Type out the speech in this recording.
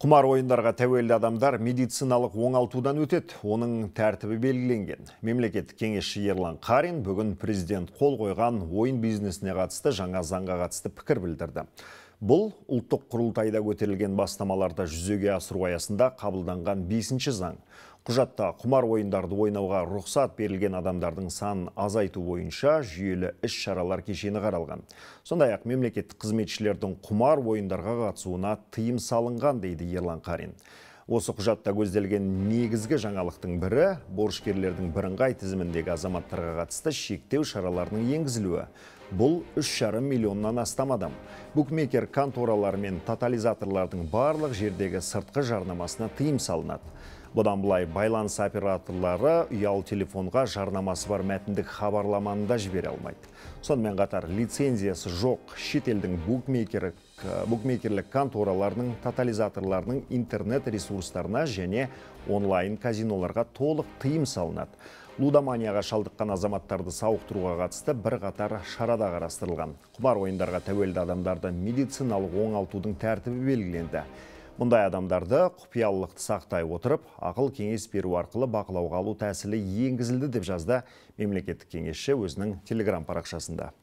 Құмар ойындарға тәуелді адамдар медициналық оңалтудан өтеді, оның тәртібі белгіленген. Мемлекет кеңесші Ерлан Қарин бүгін президент қол қойған ойын бизнесіне қатысты жаңа заңға қатысты пікір білдірді. Бұл ұлттық құрылтайда көтерілген бастамаларда жүзеге асыру аясында қабылданған 5-ші заң. Құжатта құмар ойындарды ойнауға рұқсат берілген адамдардың санын азайту бойынша жүйелі іс-шаралар кешені қаралған. Сондай-ақ мемлекеттік қызметшілердің құмар ойындарға қатысуына тыйым салынған дейді Ерлан Қарин. Осы құжатта көзделген негізгі жаңалықтың бірі борышкерлердің бірыңғай тізіміндегі азаматтарға қатысты шектеу шараларының енгізілуі. Бұл 3,5 миллионнан астам адам. Букмекер конторалар мен тотализаторлардың барлық жердегі сыртқы жарнамасына тыйым салынады. Бұдан былай байланыс операторлары ұялы телефонға жарнамасы бар мәтіндік хабарламаны да жібере алмайды. Сонымен қатар лицензиясы жоқ шетелдің букмекері Э, букмекерлік конторалардың тотализаторларының интернет ресурстарына және онлайн казиноларға толық тыйым салынады лудоманияға шалдыққан азаматтарды сауықтыруға қатысты бірқатар шарада қарастырылған құмар ойындарға тәуелді адамдарды медициналық оңалтудың тәртібі белгіленді мұндай адамдарды құпиялылықты сақтай отырып ақыл кеңес беру арқылы бақылауға алу тәсілі енгізілді деп жазды мемлекеттік кеңесші өзінің телеграм парақшасында